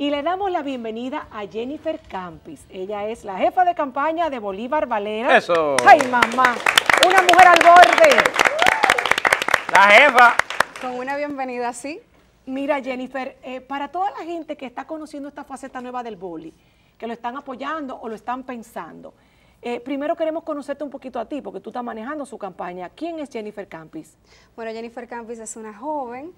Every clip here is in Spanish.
Y le damos la bienvenida a Jennifer Campis. Ella es la jefa de campaña de Bolívar Valera. Eso. Ay, mamá, una mujer al borde. La jefa. Con una bienvenida así. Mira, Jennifer, eh, para toda la gente que está conociendo esta faceta nueva del boli, que lo están apoyando o lo están pensando, eh, primero queremos conocerte un poquito a ti, porque tú estás manejando su campaña. ¿Quién es Jennifer Campis? Bueno, Jennifer Campis es una joven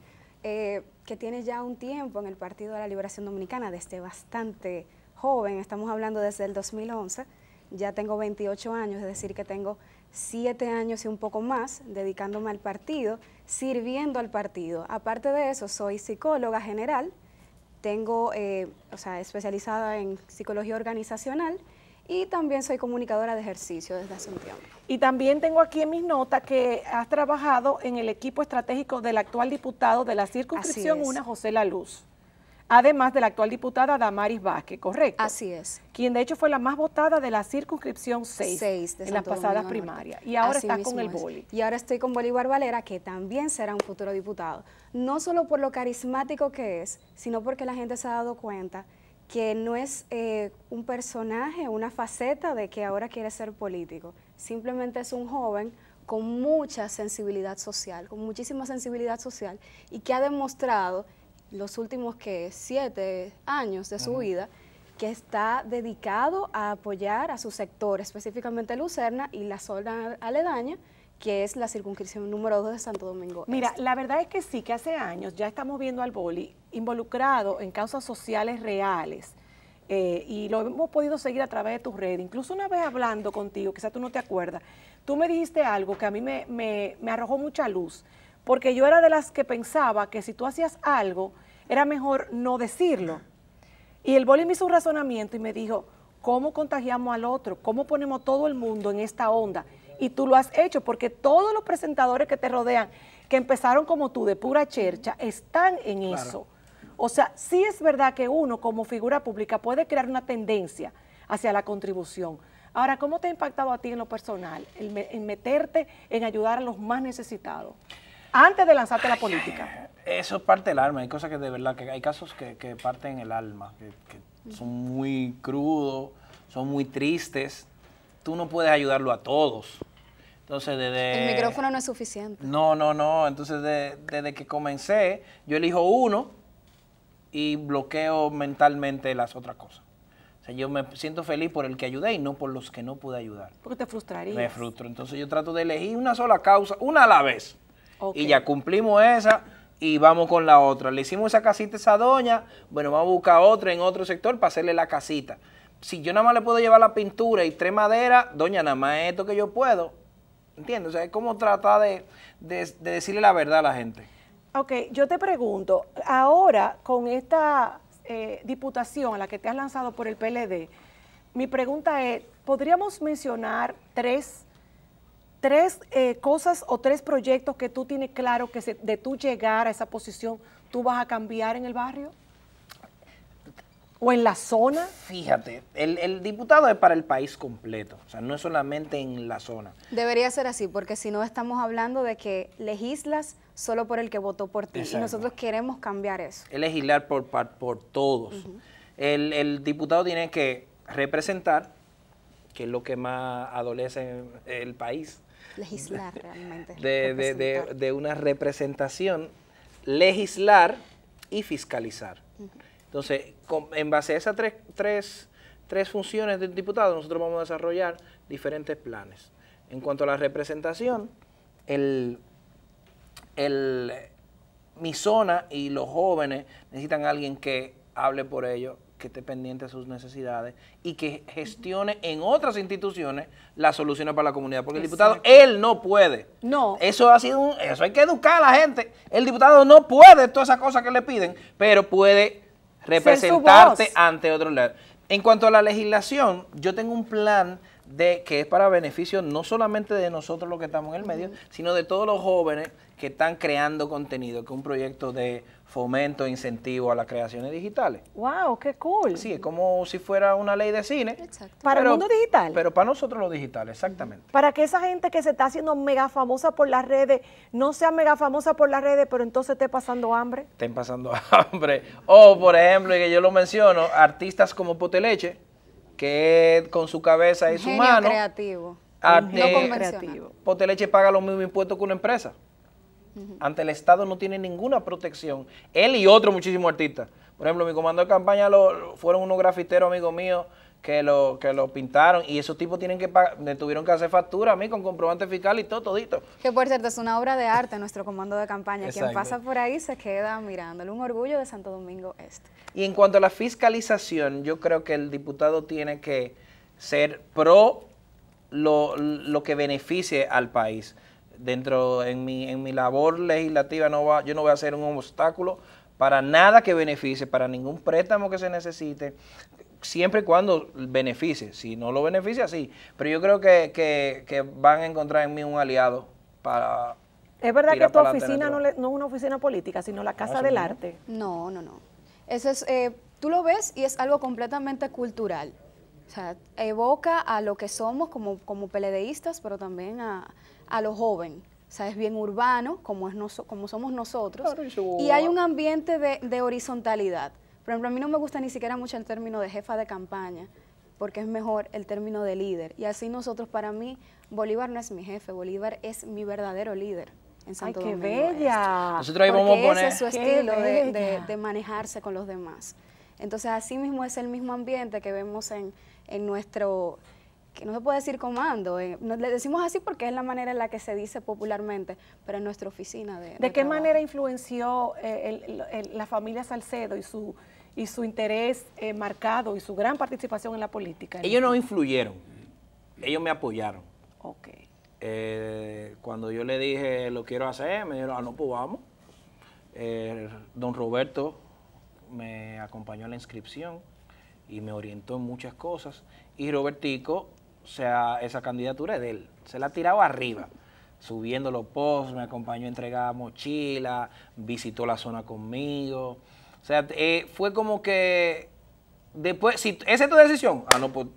eh, que tiene ya un tiempo en el Partido de la Liberación Dominicana, desde bastante joven, estamos hablando desde el 2011, ya tengo 28 años, es decir, que tengo 7 años y un poco más dedicándome al partido, sirviendo al partido. Aparte de eso, soy psicóloga general, tengo, eh, o sea, especializada en psicología organizacional y también soy comunicadora de ejercicio desde hace un tiempo. Y también tengo aquí en mis notas que has trabajado en el equipo estratégico del actual diputado de la circunscripción 1, José La Luz. Además de la actual diputada Damaris Vázquez, ¿correcto? Así es. Quien de hecho fue la más votada de la circunscripción 6, de en las pasadas primarias. Y ahora está con el Boli. Y ahora estoy con Bolívar Valera, que también será un futuro diputado. No solo por lo carismático que es, sino porque la gente se ha dado cuenta que no es eh, un personaje, una faceta de que ahora quiere ser político. Simplemente es un joven con mucha sensibilidad social, con muchísima sensibilidad social y que ha demostrado los últimos siete años de su vida que está dedicado a apoyar a su sector, específicamente Lucerna y la zona aledaña, que es la circunscripción número 2 de Santo Domingo. Este. Mira, la verdad es que sí, que hace años ya estamos viendo al boli involucrado en causas sociales reales. Eh, y lo hemos podido seguir a través de tus redes. Incluso una vez hablando contigo, quizás tú no te acuerdas, tú me dijiste algo que a mí me, me arrojó mucha luz, porque yo era de las que pensaba que si tú hacías algo, era mejor no decirlo. Y el boli me hizo un razonamiento y me dijo, ¿cómo contagiamos al otro? ¿Cómo ponemos todo el mundo en esta onda? y tú lo has hecho, porque todos los presentadores que te rodean, que empezaron como tú de pura chercha, están en eso. O sea, sí es verdad que uno como figura pública puede crear una tendencia hacia la contribución. Ahora, ¿cómo te ha impactado a ti en lo personal el en meterte en ayudar a los más necesitados antes de lanzarte a la política? Eh, eso es parte del alma. Hay cosas que de verdad, que hay casos que, parten el alma, que son muy crudos, son muy tristes, tú no puedes ayudarlo a todos. Entonces, desde... El micrófono no es suficiente. No, no, no. Entonces, desde que comencé, yo elijo uno y bloqueo mentalmente las otras cosas. O sea, yo me siento feliz por el que ayudé y no por los que no pude ayudar. Porque te frustraría. Me frustro. Entonces, yo trato de elegir una sola causa, una a la vez. Y ya cumplimos esa y vamos con la otra. Le hicimos esa casita a esa doña, bueno, vamos a buscar otra en otro sector para hacerle la casita si yo nada más le puedo llevar la pintura y tres maderas, doña, nada más es esto que yo puedo. ¿Entiendes? O sea, es como tratar de, decirle la verdad a la gente. Ok, yo te pregunto, ahora con esta eh, diputación a la que te has lanzado por el PLD, mi pregunta es, ¿podríamos mencionar tres, tres eh, cosas o tres proyectos que tú tienes claro que de tú llegar a esa posición tú vas a cambiar en el barrio? ¿O en la zona? Fíjate, el, diputado es para el país completo, o sea, no es solamente en la zona. Debería ser así, porque si no estamos hablando de que legislas solo por el que votó por ti, y nosotros queremos cambiar eso. Es legislar por, por todos. el, diputado tiene que representar, que es lo que más adolece el país. Legislar realmente. De, una representación, legislar y fiscalizar. Entonces, en base a esas tres, tres, tres funciones del diputado, nosotros vamos a desarrollar diferentes planes. En cuanto a la representación, mi zona y los jóvenes necesitan a alguien que hable por ellos, que esté pendiente de sus necesidades y que gestione en otras instituciones las soluciones para la comunidad. Porque el diputado, él no puede. No. Eso ha sido un, eso hay que educar a la gente. El diputado no puede todas esas cosas que le piden, pero puede representarte ante otro lado. En cuanto a la legislación, yo tengo un plan de que es para beneficio no solamente de nosotros los que estamos en el medio, sino de todos los jóvenes que están creando contenido, que es un proyecto de fomento e incentivo a las creaciones digitales. ¡Wow! ¡Qué cool! Sí, es como si fuera una ley de cine. Para el mundo digital. Pero para nosotros los digitales, exactamente. Para que esa gente que se está haciendo mega famosa por las redes, no sea mega famosa por las redes, pero entonces esté pasando hambre. Estén pasando hambre. O, por ejemplo, y que yo lo menciono, artistas como Poteleche, que con su cabeza y su mano. creativo. no no creativo. Poteleche paga los mismos impuestos que una empresa. Ante el Estado no tiene ninguna protección. Él y otros muchísimos artistas. Por ejemplo, mi comando de campaña fueron unos grafiteros amigos míos que lo, que lo pintaron y esos tipos tienen que me tuvieron que hacer factura a mí con comprobante fiscal y todo todito. Que por cierto es una obra de arte nuestro comando de campaña, quien pasa por ahí se queda mirándolo, un orgullo de Santo Domingo Este. Y en cuanto a la fiscalización, yo creo que el diputado tiene que ser pro lo, lo que beneficie al país. Dentro en mi en mi labor legislativa no va yo no voy a ser un obstáculo para nada que beneficie, para ningún préstamo que se necesite, siempre y cuando beneficie. Si no lo beneficia, sí. Pero yo creo que, van a encontrar en mí un aliado para... Es verdad que tu oficina no, no, es una oficina política, sino la Casa del Arte. No, no, no. Eso es, eh, tú lo ves y es algo completamente cultural. O sea, evoca a lo que somos como, como peledeístas, pero también a, lo joven. O sea, es bien urbano, como, es como somos nosotros. Y hay un ambiente de, de horizontalidad. Por ejemplo, a mí no me gusta ni siquiera mucho el término de jefa de campaña, porque es mejor el término de líder. Y así nosotros, para mí, Bolívar no es mi jefe, Bolívar es mi verdadero líder en Santo Ay, qué bella! Nosotros ahí vamos a poner... es su estilo de, manejarse con los demás. Entonces, así mismo es el mismo ambiente que vemos en, nuestro que no se puede decir comando, eh, le decimos así porque es la manera en la que se dice popularmente, pero en nuestra oficina de... ¿De, qué manera influenció eh, la familia Salcedo y su y su interés eh, marcado y su gran participación en la política. Ellos no influyeron, ellos me apoyaron. Ok. Eh, cuando yo le dije lo quiero hacer, me dijeron, ah, no, pues vamos. Eh, don Roberto me acompañó a la inscripción y me orientó en muchas cosas. Y Robertico, o sea, esa candidatura es de él, se la tiraba arriba subiendo los posts, me acompañó a entregar mochila, visitó la zona conmigo. O sea, eh, fue como que después, si esa es tu decisión, ah, no, pues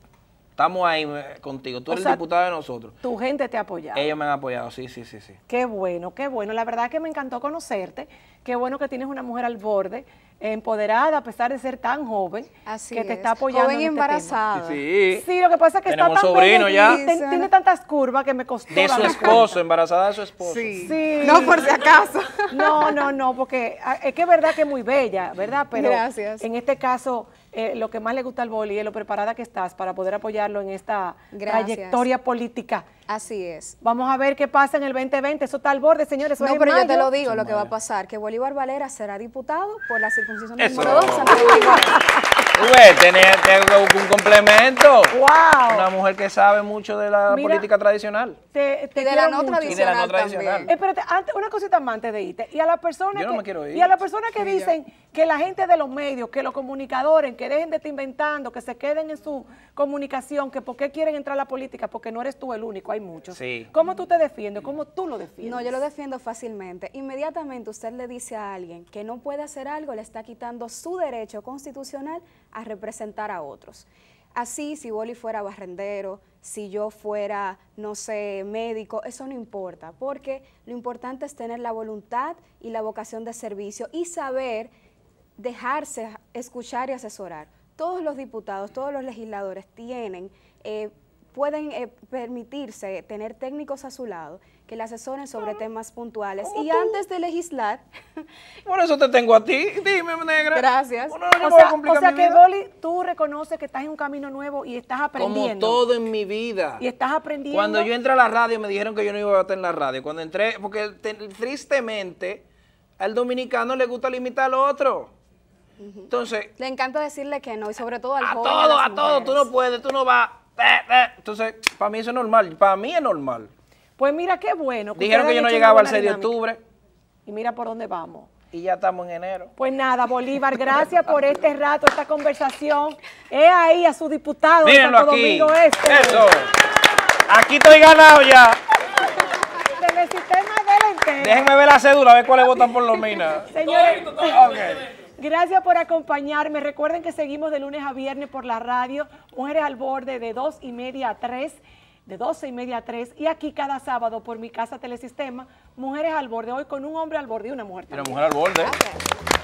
Estamos ahí eh, contigo. Tú eres diputada de nosotros. Tu gente te ha apoyado. Ellos me han apoyado, sí, sí, sí, sí. Qué bueno, qué bueno. La verdad que me encantó conocerte. Qué bueno que tienes una mujer al borde, empoderada a pesar de ser tan joven, Así que te está apoyando. Joven este embarazada. Sí, sí. lo que pasa es que está tan sobrino ya. tiene tantas curvas que me costó. De su esposo, embarazada de su esposo. Sí. No por si acaso. No, no, no, porque ah, es que es verdad que es muy bella, ¿verdad? Pero en este caso eh, lo que más le gusta al boli y lo preparada que estás para poder apoyarlo en esta trayectoria política Así es. Vamos a ver qué pasa en el 2020. Eso está al borde, señores. No, pero te lo digo, lo que va a pasar, que Bolívar Valera será diputado por la circuncisión Eso. número 2 tenía, un complemento. Wow. Una mujer que sabe mucho de la política tradicional. y, de la no tradicional y de la no tradicional. Espérate, antes, una cosita más antes de irte. Y a las personas no que, Y a las personas que dicen que la gente de los medios, que los comunicadores, que dejen de estar inventando, que se queden en su comunicación, que por qué quieren entrar a la política, porque no eres tú el único hay muchos. ¿Cómo tú te defiendes? ¿Cómo tú lo defiendes? No, yo lo defiendo fácilmente. Inmediatamente usted le dice a alguien que no puede hacer algo, le está quitando su derecho constitucional a representar a otros. Así, si Boli fuera barrendero, si yo fuera, no sé, médico, eso no importa, porque lo importante es tener la voluntad y la vocación de servicio y saber dejarse escuchar y asesorar. Todos los diputados, todos los legisladores tienen eh, pueden eh, permitirse tener técnicos a su lado que le asesoren sobre temas puntuales. Y antes de legislar... Por eso te tengo a ti, dime, negra. Gracias. o, sea, que, Dolly, tú reconoces que estás en un camino nuevo y estás aprendiendo. Como todo en mi vida. Y estás aprendiendo. Cuando yo entré a la radio me dijeron que yo no iba a estar en la radio. Cuando entré, porque tristemente al dominicano le gusta limitar al otro. Entonces... Le encanta decirle que no, y sobre todo al a todo, a, a todo, tú no puedes, tú no vas eh, eh. Entonces, para mí eso es normal. Para mí es normal. Pues mira qué bueno. Dijeron que yo no llegaba al 6 de octubre. Y mira por dónde vamos. Y ya estamos en enero. Pues nada, Bolívar, gracias por este rato, esta conversación. He ahí a su diputado. Mírenlo aquí. Domingo este. Aquí estoy ganado ya. Desde el sistema del Déjenme ver la cédula, a ver cuáles votan por los minas. Señores. Gracias por acompañarme. Recuerden que seguimos de lunes a viernes por la radio, Mujeres al Borde, de dos y media a 3, de 12 y media a 3, y aquí cada sábado por mi casa Telesistema, Mujeres al Borde, hoy con un hombre al borde y una mujer. Una mujer al borde.